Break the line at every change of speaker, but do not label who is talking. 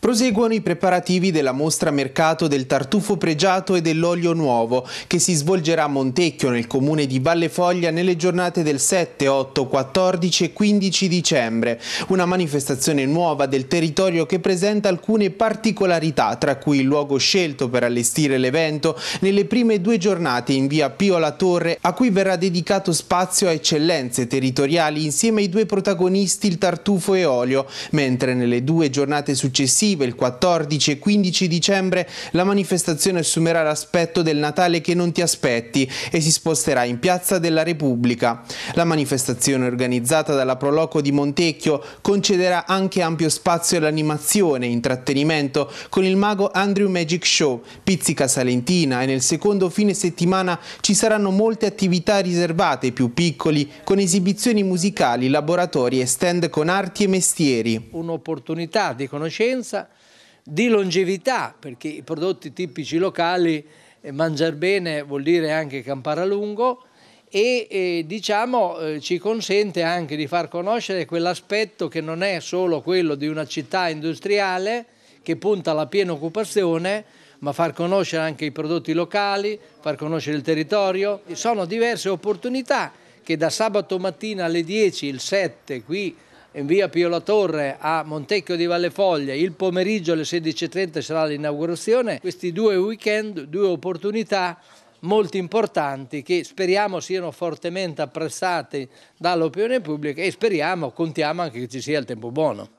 Proseguono i preparativi della mostra mercato del tartufo pregiato e dell'olio nuovo che si svolgerà a Montecchio nel comune di Valle Foglia nelle giornate del 7, 8, 14 e 15 dicembre. Una manifestazione nuova del territorio che presenta alcune particolarità tra cui il luogo scelto per allestire l'evento nelle prime due giornate in via Pio La Torre a cui verrà dedicato spazio a eccellenze territoriali insieme ai due protagonisti il tartufo e olio mentre nelle due giornate successive successive, il 14 e 15 dicembre, la manifestazione assumerà l'aspetto del Natale che non ti aspetti e si sposterà in Piazza della Repubblica. La manifestazione organizzata dalla Proloco di Montecchio concederà anche ampio spazio all'animazione e intrattenimento con il mago Andrew Magic Show, Pizzica Salentina e nel secondo fine settimana ci saranno molte attività riservate ai più piccoli con esibizioni musicali, laboratori e stand con arti e mestieri.
Un'opportunità di conoscenza bassa, di longevità, perché i prodotti tipici locali, eh, mangiare bene vuol dire anche campare a lungo, e eh, diciamo eh, ci consente anche di far conoscere quell'aspetto che non è solo quello di una città industriale che punta alla piena occupazione, ma far conoscere anche i prodotti locali, far conoscere il territorio. Sono diverse opportunità che da sabato mattina alle 10, il 7, qui in via Pio La Torre a Montecchio di Vallefoglia, il pomeriggio alle 16.30 sarà l'inaugurazione. Questi due weekend, due opportunità molto importanti che speriamo siano fortemente apprezzate dall'opinione pubblica e speriamo, contiamo anche che ci sia il tempo buono.